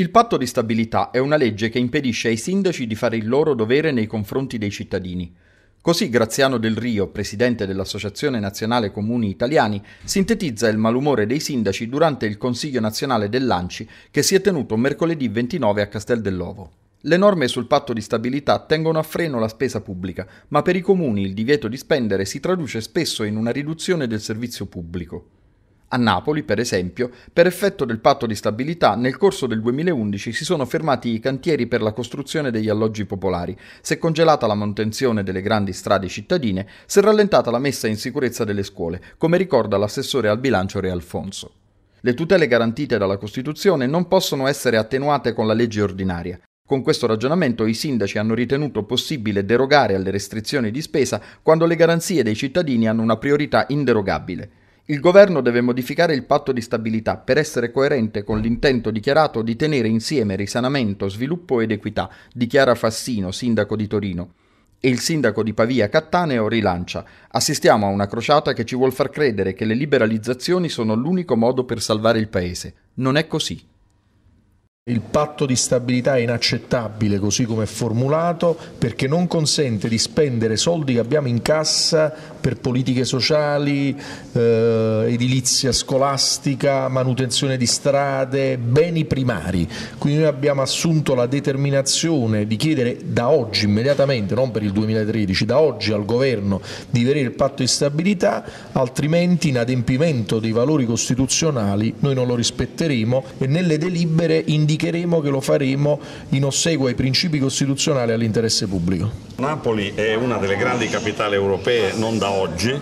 Il patto di stabilità è una legge che impedisce ai sindaci di fare il loro dovere nei confronti dei cittadini. Così Graziano Del Rio, presidente dell'Associazione Nazionale Comuni Italiani, sintetizza il malumore dei sindaci durante il Consiglio nazionale dell'ANCI che si è tenuto mercoledì 29 a Castel dell'Ovo. Le norme sul patto di stabilità tengono a freno la spesa pubblica, ma per i comuni il divieto di spendere si traduce spesso in una riduzione del servizio pubblico. A Napoli, per esempio, per effetto del patto di stabilità, nel corso del 2011 si sono fermati i cantieri per la costruzione degli alloggi popolari, si è congelata la manutenzione delle grandi strade cittadine, si è rallentata la messa in sicurezza delle scuole, come ricorda l'assessore al bilancio Re Alfonso. Le tutele garantite dalla Costituzione non possono essere attenuate con la legge ordinaria. Con questo ragionamento i sindaci hanno ritenuto possibile derogare alle restrizioni di spesa quando le garanzie dei cittadini hanno una priorità inderogabile. Il governo deve modificare il patto di stabilità per essere coerente con l'intento dichiarato di tenere insieme risanamento, sviluppo ed equità, dichiara Fassino, sindaco di Torino. E il sindaco di Pavia Cattaneo rilancia. Assistiamo a una crociata che ci vuol far credere che le liberalizzazioni sono l'unico modo per salvare il paese. Non è così. Il patto di stabilità è inaccettabile così come è formulato perché non consente di spendere soldi che abbiamo in cassa per politiche sociali, eh, edilizia scolastica, manutenzione di strade, beni primari. Quindi noi abbiamo assunto la determinazione di chiedere da oggi immediatamente, non per il 2013, da oggi al governo di vedere il patto di stabilità, altrimenti in adempimento dei valori costituzionali noi non lo rispetteremo e nelle delibere indicheremo indicheremo che lo faremo in ossequio ai principi costituzionali e all'interesse pubblico. Napoli è una delle grandi capitali europee non da oggi,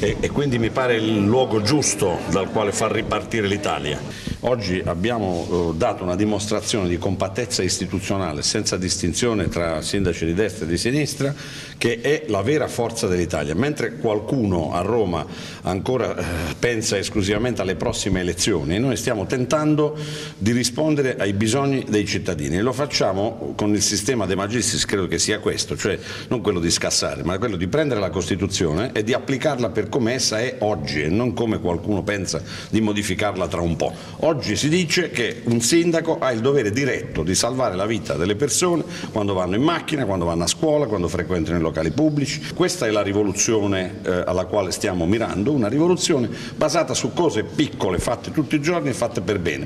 e, e quindi mi pare il luogo giusto dal quale far ripartire l'Italia. Oggi abbiamo eh, dato una dimostrazione di compattezza istituzionale senza distinzione tra sindaci di destra e di sinistra che è la vera forza dell'Italia. Mentre qualcuno a Roma ancora eh, pensa esclusivamente alle prossime elezioni, noi stiamo tentando di rispondere ai bisogni dei cittadini e lo facciamo con il sistema De Magistris, credo che sia questo, cioè non quello di scassare, ma quello di prendere la Costituzione e di applicarla per come essa è oggi e non come qualcuno pensa di modificarla tra un po'. Oggi si dice che un sindaco ha il dovere diretto di salvare la vita delle persone quando vanno in macchina, quando vanno a scuola, quando frequentano i locali pubblici. Questa è la rivoluzione eh, alla quale stiamo mirando, una rivoluzione basata su cose piccole fatte tutti i giorni e fatte per bene.